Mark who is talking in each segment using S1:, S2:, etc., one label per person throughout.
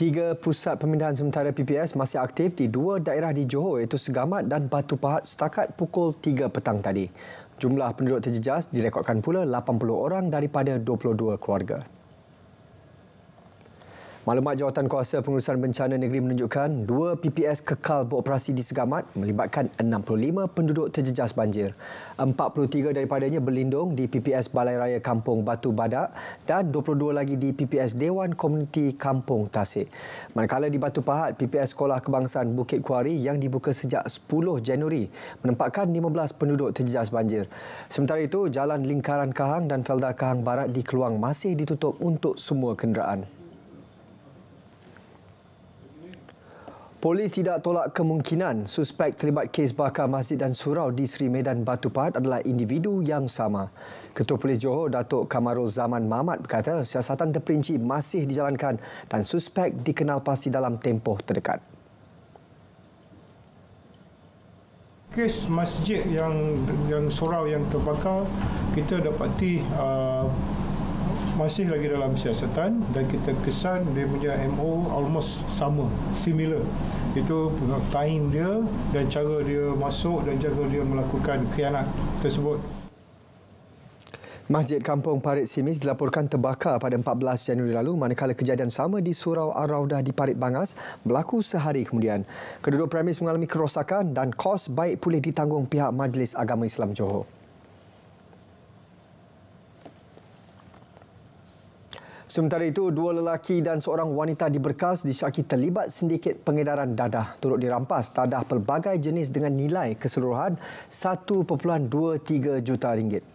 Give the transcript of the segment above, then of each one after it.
S1: Tiga pusat pemindahan sementara PPS masih aktif di dua daerah di Johor iaitu Segamat dan Batu Pahat setakat pukul 3 petang tadi. Jumlah penduduk terjejas direkodkan pula 80 orang daripada 22 keluarga. Maklumat jawatan kuasa pengurusan bencana negeri menunjukkan dua PPS kekal beroperasi di Segamat melibatkan 65 penduduk terjejas banjir. 43 daripadanya berlindung di PPS Balai Raya Kampung Batu Badak dan 22 lagi di PPS Dewan Komuniti Kampung Tasik. Manakala di Batu Pahat, PPS Sekolah Kebangsaan Bukit Kuari yang dibuka sejak 10 Januari menempatkan 15 penduduk terjejas banjir. Sementara itu, jalan lingkaran Kahang dan Felda Kahang Barat di Keluang masih ditutup untuk semua kenderaan. Polis tidak tolak kemungkinan suspek terlibat kes bakar masjid dan surau di Seri Medan Batu Pahat adalah individu yang sama. Ketua Polis Johor Datuk Kamarul Zaman Mamat berkata siasatan terperinci masih dijalankan dan suspek dikenal pasti dalam tempoh terdekat. Kes masjid yang yang surau yang terbakar kita dapati uh, masih lagi dalam siasatan dan kita kesan dia punya MO almost sama, similar. Itu time dia dan cara dia masuk dan cara dia melakukan khianat tersebut. Masjid Kampung Parit Simis dilaporkan terbakar pada 14 Januari lalu manakala kejadian sama di Surau Ar Raudah di Parit Bangas berlaku sehari kemudian. Kedua premis mengalami kerosakan dan kos baik pulih ditanggung pihak Majlis Agama Islam Johor. Sementara itu, dua lelaki dan seorang wanita di Berkas disyaki terlibat sindiket pengedaran dadah turut dirampas dadah pelbagai jenis dengan nilai keseluruhan 1.23 juta ringgit.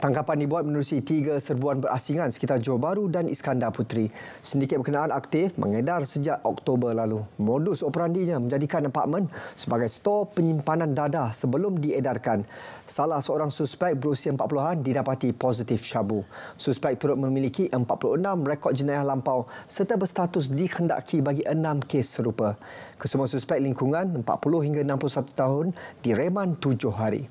S1: Tangkapan dibuat menerusi tiga serbuan berasingan sekitar Johor Bahru dan Iskandar Putri. Sindiket berkenaan aktif mengedar sejak Oktober lalu. Modus operandinya menjadikan apartmen sebagai stor penyimpanan dadah sebelum diedarkan. Salah seorang suspek berusia 40-an didapati positif syabu. Suspek turut memiliki 46 rekod jenayah lampau serta berstatus dikendaki bagi enam kes serupa. Kesemua suspek lingkungan 40 hingga 61 tahun direman tujuh hari.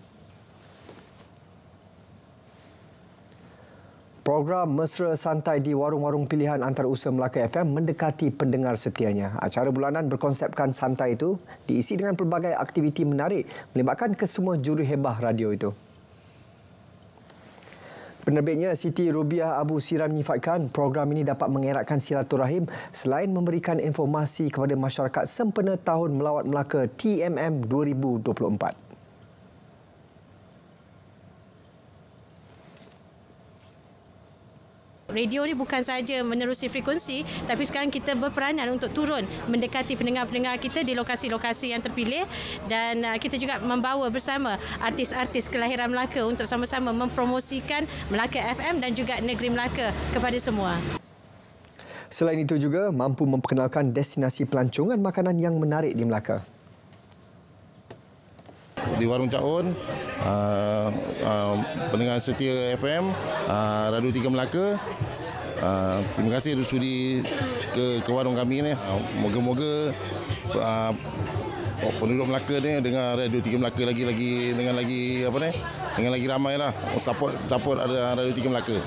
S1: program Mesra Santai di warung-warung pilihan antarabangsa Melaka FM mendekati pendengar setianya. Acara bulanan berkonsepkan santai itu diisi dengan pelbagai aktiviti menarik melibatkan kesemua juru hebah radio itu. Penerbitnya Siti Rubiah Abu Siran menyifatkan program ini dapat mengeratkan silaturahim selain memberikan informasi kepada masyarakat sempena tahun melawat Melaka TMM 2024. radio ni bukan saja menerusi frekuensi tapi sekarang kita berperanan untuk turun mendekati pendengar-pendengar kita di lokasi-lokasi yang terpilih dan uh, kita juga membawa bersama artis-artis kelahiran Melaka untuk sama-sama mempromosikan Melaka FM dan juga negeri Melaka kepada semua. Selain itu juga mampu memperkenalkan destinasi pelancongan makanan yang menarik di Melaka di Warung Cahun uh, uh, pendengar setia FM uh, Radu 3 Melaka uh, terima kasih sudi ke ke warung kami ni uh, moga-moga uh, penduduk Melaka ini dengar Radu tiga Melaka lagi-lagi dengan lagi apa nih dengan lagi ramai lah support support ada uh, Radu tiga Melaka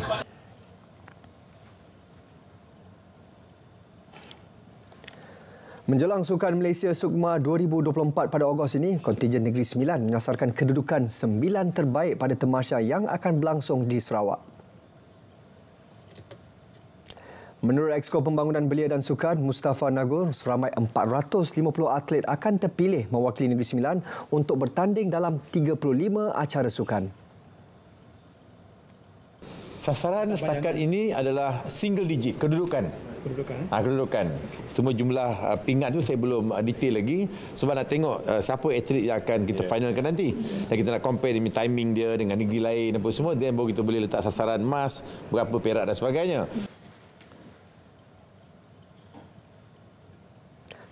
S1: Menjelang Sukan Malaysia Sukma 2024 pada Ogos ini, kontingen Negeri Sembilan menyasarkan kedudukan sembilan terbaik pada temasya yang akan berlangsung di Sarawak. Menurut Exko Pembangunan Belia dan Sukan, Mustafa Nagur, seramai 450 atlet akan terpilih mewakili Negeri Sembilan untuk bertanding dalam 35 acara sukan. Sasaran setakat ini adalah single digit, kedudukan kedudukan. Eh? Ah kedudukan. Semua jumlah uh, pingat tu saya belum uh, detail lagi sebab nak tengok uh, siapa atlet yang akan kita yeah. finalkan nanti. Dan kita nak compare dengan timing dia dengan negeri lain apa semua then baru kita boleh letak sasaran emas, berapa perak dan sebagainya.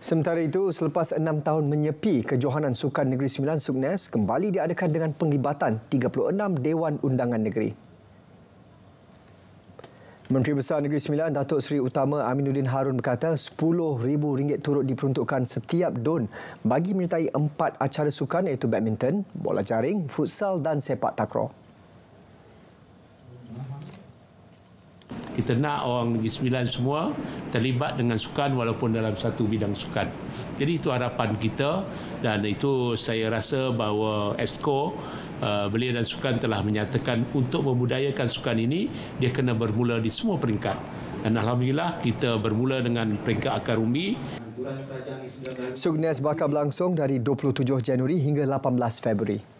S1: Sementara itu, selepas enam tahun menyepi, Kejohanan Sukan Negeri Sembilan Suknes kembali diadakan dengan penglibatan 36 Dewan Undangan Negeri. Menteri Besar Negeri Sembilan Datuk Seri Utama Aminuddin Harun berkata rm ringgit turut diperuntukkan setiap don bagi menyertai empat acara sukan iaitu badminton, bola jaring, futsal dan sepak takraw. Kita nak orang Negeri Sembilan semua terlibat dengan sukan walaupun dalam satu bidang sukan. Jadi itu harapan kita dan itu saya rasa bahawa ESCO Eh, belia dan sukan telah menyatakan untuk membudayakan sukan ini dia kena bermula di semua peringkat dan alhamdulillah kita bermula dengan peringkat akar umbi Sugnes bakal berlangsung dari 27 Januari hingga 18 Februari